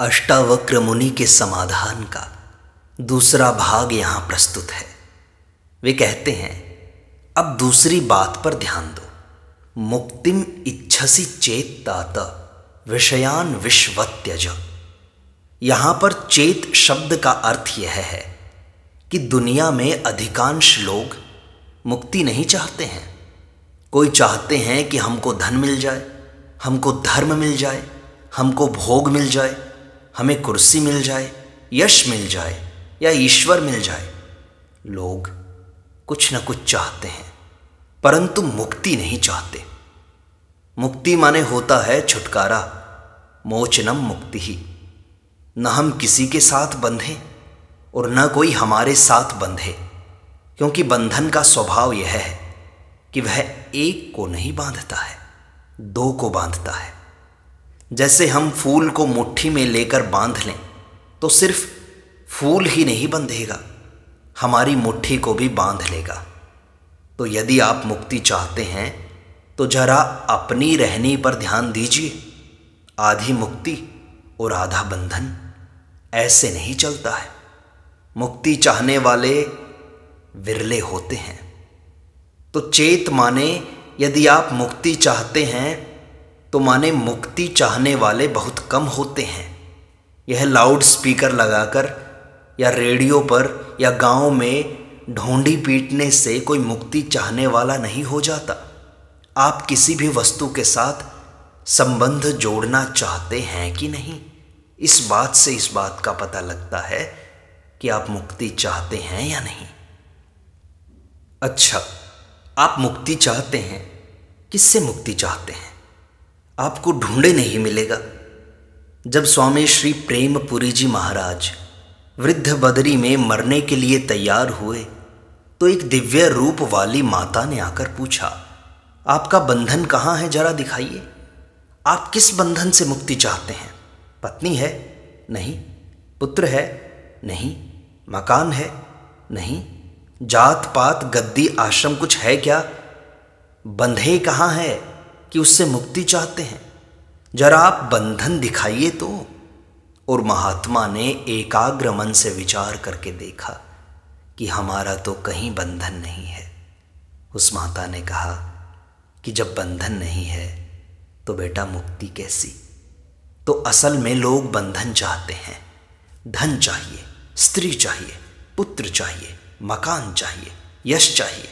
अष्टावक्र मुनि के समाधान का दूसरा भाग यहाँ प्रस्तुत है वे कहते हैं अब दूसरी बात पर ध्यान दो मुक्तिम इच्छसी चेत तात विषयान विश्व त्यज यहां पर चेत शब्द का अर्थ यह है कि दुनिया में अधिकांश लोग मुक्ति नहीं चाहते हैं कोई चाहते हैं कि हमको धन मिल जाए हमको धर्म मिल जाए हमको भोग मिल जाए हमें कुर्सी मिल जाए यश मिल जाए या ईश्वर मिल जाए लोग कुछ न कुछ चाहते हैं परंतु मुक्ति नहीं चाहते मुक्ति माने होता है छुटकारा मोचनम मुक्ति ही न हम किसी के साथ बंधे और न कोई हमारे साथ बंधे क्योंकि बंधन का स्वभाव यह है कि वह एक को नहीं बांधता है दो को बांधता है जैसे हम फूल को मुट्ठी में लेकर बांध लें तो सिर्फ फूल ही नहीं बंधेगा हमारी मुट्ठी को भी बांध लेगा तो यदि आप मुक्ति चाहते हैं तो जरा अपनी रहनी पर ध्यान दीजिए आधी मुक्ति और आधा बंधन ऐसे नहीं चलता है मुक्ति चाहने वाले विरले होते हैं तो चेत माने यदि आप मुक्ति चाहते हैं तो माने मुक्ति चाहने वाले बहुत कम होते हैं यह लाउड स्पीकर लगाकर या रेडियो पर या गांव में ढोंडी पीटने से कोई मुक्ति चाहने वाला नहीं हो जाता आप किसी भी वस्तु के साथ संबंध जोड़ना चाहते हैं कि नहीं इस बात से इस बात का पता लगता है कि आप मुक्ति चाहते हैं या नहीं अच्छा आप मुक्ति चाहते हैं किससे मुक्ति चाहते हैं आपको ढूंढे नहीं मिलेगा जब स्वामी श्री प्रेमपुरी जी महाराज वृद्ध बदरी में मरने के लिए तैयार हुए तो एक दिव्य रूप वाली माता ने आकर पूछा आपका बंधन कहाँ है जरा दिखाइए आप किस बंधन से मुक्ति चाहते हैं पत्नी है नहीं पुत्र है नहीं मकान है नहीं जात पात गद्दी आश्रम कुछ है क्या बंधे कहाँ है कि उससे मुक्ति चाहते हैं जरा आप बंधन दिखाइए तो और महात्मा ने एकाग्र मन से विचार करके देखा कि हमारा तो कहीं बंधन नहीं है उस माता ने कहा कि जब बंधन नहीं है तो बेटा मुक्ति कैसी तो असल में लोग बंधन चाहते हैं धन चाहिए स्त्री चाहिए पुत्र चाहिए मकान चाहिए यश चाहिए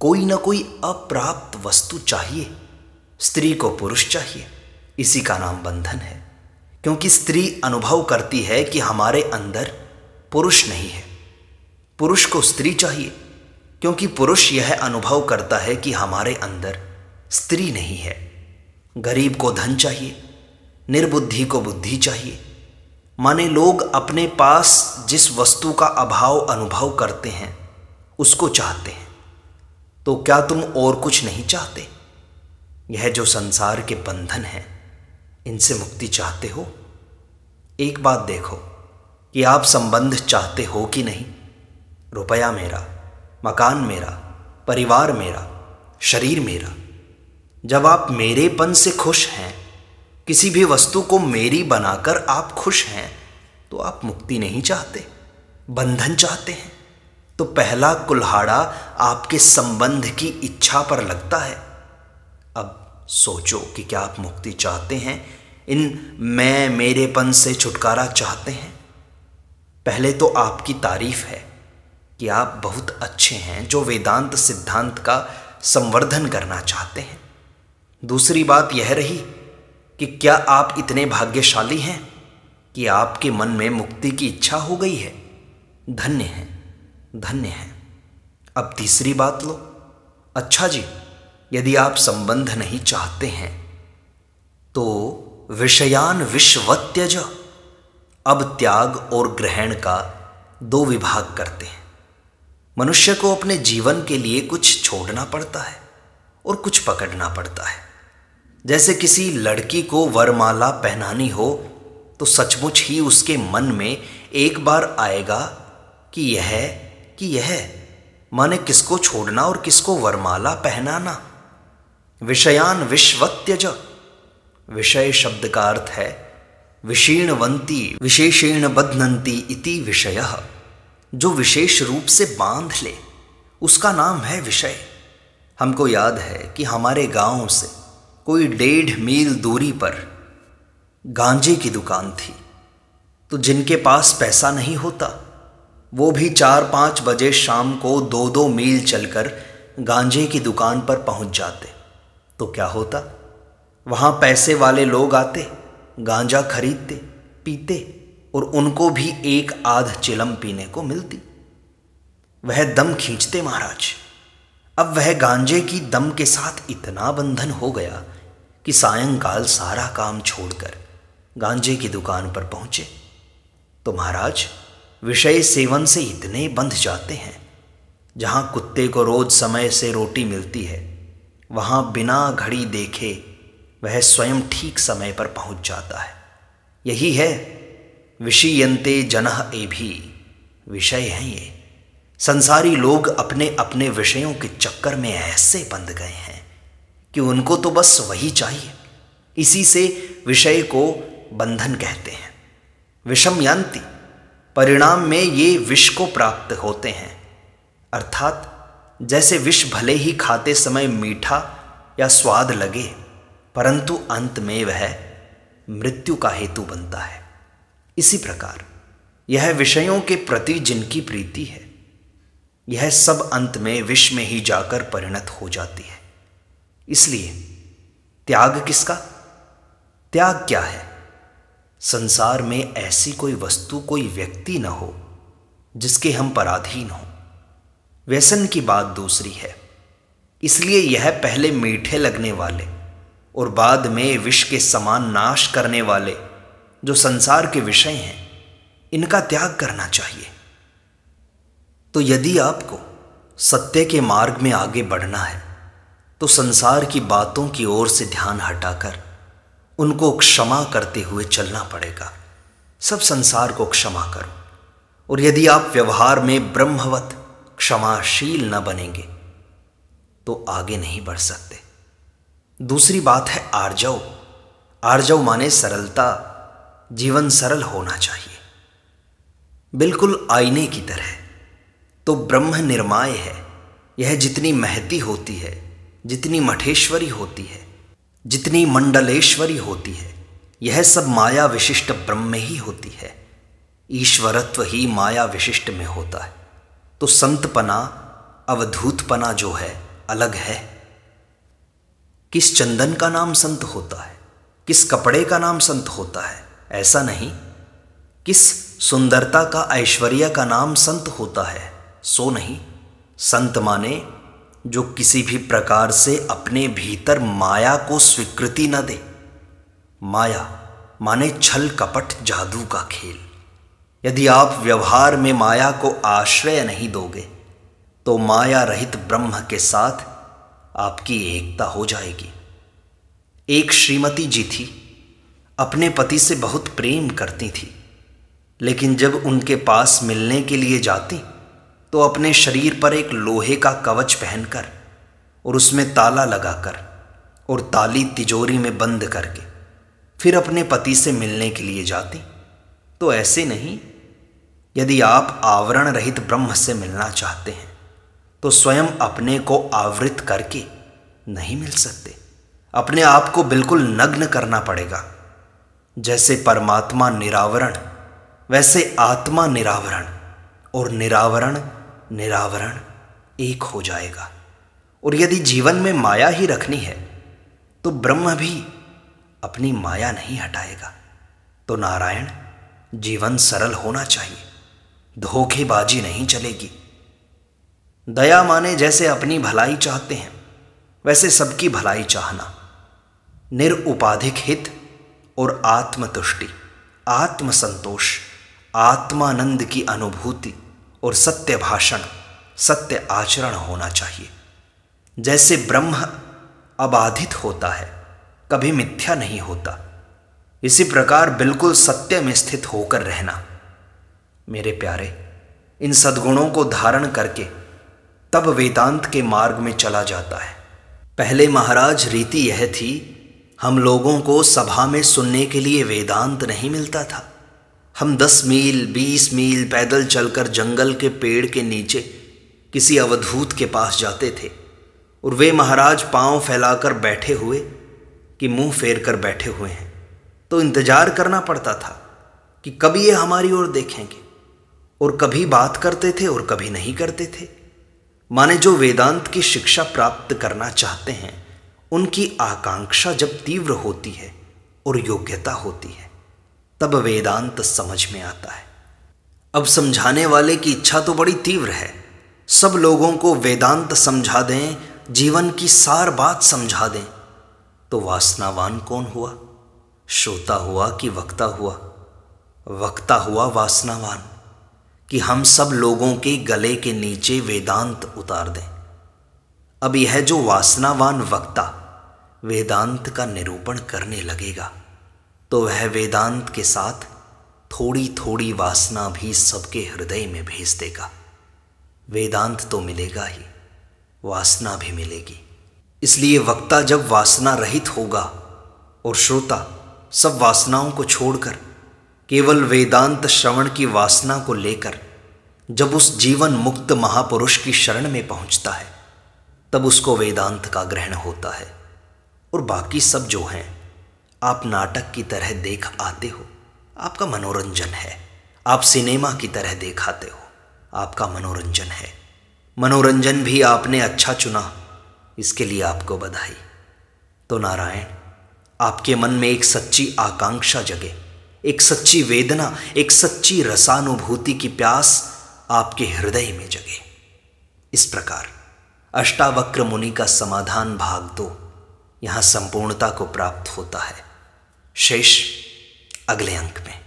कोई ना कोई अप्राप्त वस्तु चाहिए स्त्री को पुरुष चाहिए इसी का नाम बंधन है क्योंकि स्त्री अनुभव करती है कि हमारे अंदर पुरुष नहीं है पुरुष को स्त्री चाहिए क्योंकि पुरुष यह अनुभव करता है कि हमारे अंदर स्त्री नहीं है गरीब को धन चाहिए निर्बुद्धि को बुद्धि चाहिए माने लोग अपने पास जिस वस्तु का अभाव अनुभव करते हैं उसको चाहते हैं तो क्या तुम और कुछ नहीं चाहते यह जो संसार के बंधन हैं इनसे मुक्ति चाहते हो एक बात देखो कि आप संबंध चाहते हो कि नहीं रुपया मेरा मकान मेरा परिवार मेरा शरीर मेरा जब आप मेरेपन से खुश हैं किसी भी वस्तु को मेरी बनाकर आप खुश हैं तो आप मुक्ति नहीं चाहते बंधन चाहते हैं तो पहला कुल्हाड़ा आपके संबंध की इच्छा पर लगता है सोचो कि क्या आप मुक्ति चाहते हैं इन मैं मेरेपन से छुटकारा चाहते हैं पहले तो आपकी तारीफ है कि आप बहुत अच्छे हैं जो वेदांत सिद्धांत का संवर्धन करना चाहते हैं दूसरी बात यह रही कि क्या आप इतने भाग्यशाली हैं कि आपके मन में मुक्ति की इच्छा हो गई है धन्य है धन्य है अब तीसरी बात लो अच्छा जी यदि आप संबंध नहीं चाहते हैं तो विषयान विश्वत्यज अब त्याग और ग्रहण का दो विभाग करते हैं मनुष्य को अपने जीवन के लिए कुछ छोड़ना पड़ता है और कुछ पकड़ना पड़ता है जैसे किसी लड़की को वरमाला पहनानी हो तो सचमुच ही उसके मन में एक बार आएगा कि यह कि यह माने किसको छोड़ना और किसको वरमाला पहनाना विषयान विश्वत्यज विषय शब्द का अर्थ है विषीणवंती विशेषेण बदनंती इति विषय जो विशेष रूप से बांध ले उसका नाम है विषय हमको याद है कि हमारे गांव से कोई डेढ़ मील दूरी पर गांजे की दुकान थी तो जिनके पास पैसा नहीं होता वो भी चार पाँच बजे शाम को दो दो मील चलकर गांजे की दुकान पर पहुंच जाते तो क्या होता वहां पैसे वाले लोग आते गांजा खरीदते पीते और उनको भी एक आध चिलम पीने को मिलती वह दम खींचते महाराज अब वह गांजे की दम के साथ इतना बंधन हो गया कि सायंकाल सारा काम छोड़कर गांजे की दुकान पर पहुंचे तो महाराज विषय सेवन से इतने बंध जाते हैं जहां कुत्ते को रोज समय से रोटी मिलती है वहाँ बिना घड़ी देखे वह स्वयं ठीक समय पर पहुँच जाता है यही है विषयंते जनह ए भी विषय हैं ये संसारी लोग अपने अपने विषयों के चक्कर में ऐसे बंध गए हैं कि उनको तो बस वही चाहिए इसी से विषय को बंधन कहते हैं विषम यांति परिणाम में ये विष को प्राप्त होते हैं अर्थात जैसे विष भले ही खाते समय मीठा या स्वाद लगे परंतु अंत में वह मृत्यु का हेतु बनता है इसी प्रकार यह विषयों के प्रति जिनकी प्रीति है यह सब अंत में विष में ही जाकर परिणत हो जाती है इसलिए त्याग किसका त्याग क्या है संसार में ऐसी कोई वस्तु कोई व्यक्ति न हो जिसके हम पराधीन हो व्यसन की बात दूसरी है इसलिए यह पहले मीठे लगने वाले और बाद में विष के समान नाश करने वाले जो संसार के विषय हैं इनका त्याग करना चाहिए तो यदि आपको सत्य के मार्ग में आगे बढ़ना है तो संसार की बातों की ओर से ध्यान हटाकर उनको क्षमा करते हुए चलना पड़ेगा सब संसार को क्षमा करो और यदि आप व्यवहार में ब्रह्मवत क्षमाशील न बनेंगे तो आगे नहीं बढ़ सकते दूसरी बात है आर्जव आर्जव माने सरलता जीवन सरल होना चाहिए बिल्कुल आईने की तरह तो ब्रह्म निर्माय है यह जितनी महती होती है जितनी मठेश्वरी होती है जितनी मंडलेश्वरी होती है यह सब माया विशिष्ट ब्रह्म में ही होती है ईश्वरत्व ही माया विशिष्ट में होता है तो संतपना अवधूतपना जो है अलग है किस चंदन का नाम संत होता है किस कपड़े का नाम संत होता है ऐसा नहीं किस सुंदरता का ऐश्वर्य का नाम संत होता है सो नहीं संत माने जो किसी भी प्रकार से अपने भीतर माया को स्वीकृति न दे माया माने छल कपट जादू का खेल यदि आप व्यवहार में माया को आश्रय नहीं दोगे तो माया रहित ब्रह्म के साथ आपकी एकता हो जाएगी एक श्रीमती जी थी अपने पति से बहुत प्रेम करती थी लेकिन जब उनके पास मिलने के लिए जाती तो अपने शरीर पर एक लोहे का कवच पहनकर और उसमें ताला लगाकर और ताली तिजोरी में बंद करके फिर अपने पति से मिलने के लिए जाती तो ऐसे नहीं यदि आप आवरण रहित ब्रह्म से मिलना चाहते हैं तो स्वयं अपने को आवृत करके नहीं मिल सकते अपने आप को बिल्कुल नग्न करना पड़ेगा जैसे परमात्मा निरावरण वैसे आत्मा निरावरण और निरावरण निरावरण एक हो जाएगा और यदि जीवन में माया ही रखनी है तो ब्रह्म भी अपनी माया नहीं हटाएगा तो नारायण जीवन सरल होना चाहिए धोखेबाजी नहीं चलेगी दया माने जैसे अपनी भलाई चाहते हैं वैसे सबकी भलाई चाहना निरउपाधिक हित और आत्मतुष्टि आत्मसंतोष आत्मानंद की अनुभूति और सत्य भाषण सत्य आचरण होना चाहिए जैसे ब्रह्म अबाधित होता है कभी मिथ्या नहीं होता इसी प्रकार बिल्कुल सत्य में स्थित होकर रहना मेरे प्यारे इन सद्गुणों को धारण करके तब वेदांत के मार्ग में चला जाता है पहले महाराज रीति यह थी हम लोगों को सभा में सुनने के लिए वेदांत नहीं मिलता था हम दस मील बीस मील पैदल चलकर जंगल के पेड़ के नीचे किसी अवधूत के पास जाते थे और वे महाराज पांव फैलाकर बैठे हुए कि मुंह फेर कर बैठे हुए हैं तो इंतजार करना पड़ता था कि कब ये हमारी ओर देखेंगे और कभी बात करते थे और कभी नहीं करते थे माने जो वेदांत की शिक्षा प्राप्त करना चाहते हैं उनकी आकांक्षा जब तीव्र होती है और योग्यता होती है तब वेदांत समझ में आता है अब समझाने वाले की इच्छा तो बड़ी तीव्र है सब लोगों को वेदांत समझा दें जीवन की सार बात समझा दें तो वासनावान कौन हुआ श्रोता हुआ कि वक्ता हुआ वक्ता हुआ वासनावान कि हम सब लोगों के गले के नीचे वेदांत उतार दें अब यह जो वासनावान वक्ता वेदांत का निरूपण करने लगेगा तो वह वेदांत के साथ थोड़ी थोड़ी वासना भी सबके हृदय में भेज देगा वेदांत तो मिलेगा ही वासना भी मिलेगी इसलिए वक्ता जब वासना रहित होगा और श्रोता सब वासनाओं को छोड़कर केवल वेदांत श्रवण की वासना को लेकर जब उस जीवन मुक्त महापुरुष की शरण में पहुंचता है तब उसको वेदांत का ग्रहण होता है और बाकी सब जो हैं आप नाटक की तरह देख आते हो आपका मनोरंजन है आप सिनेमा की तरह देखाते हो आपका मनोरंजन है मनोरंजन भी आपने अच्छा चुना इसके लिए आपको बधाई तो नारायण आपके मन में एक सच्ची आकांक्षा जगे एक सच्ची वेदना एक सच्ची रसानुभूति की प्यास आपके हृदय में जगे इस प्रकार अष्टावक्र मुनि का समाधान भाग दो यहां संपूर्णता को प्राप्त होता है शेष अगले अंक में